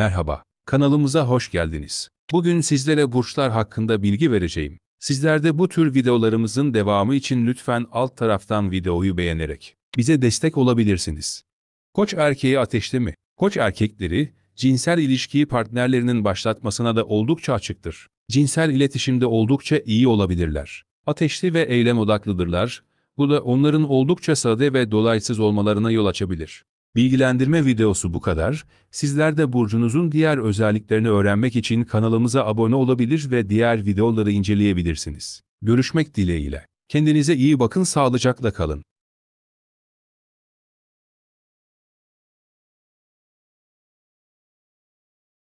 Merhaba, kanalımıza hoş geldiniz. Bugün sizlere burçlar hakkında bilgi vereceğim. Sizler de bu tür videolarımızın devamı için lütfen alt taraftan videoyu beğenerek bize destek olabilirsiniz. Koç erkeği ateşli mi? Koç erkekleri, cinsel ilişkiyi partnerlerinin başlatmasına da oldukça açıktır. Cinsel iletişimde oldukça iyi olabilirler. Ateşli ve eylem odaklıdırlar, bu da onların oldukça sade ve dolaysız olmalarına yol açabilir. Bilgilendirme videosu bu kadar. Sizler de burcunuzun diğer özelliklerini öğrenmek için kanalımıza abone olabilir ve diğer videoları inceleyebilirsiniz. Görüşmek dileğiyle. Kendinize iyi bakın, sağlıcakla kalın.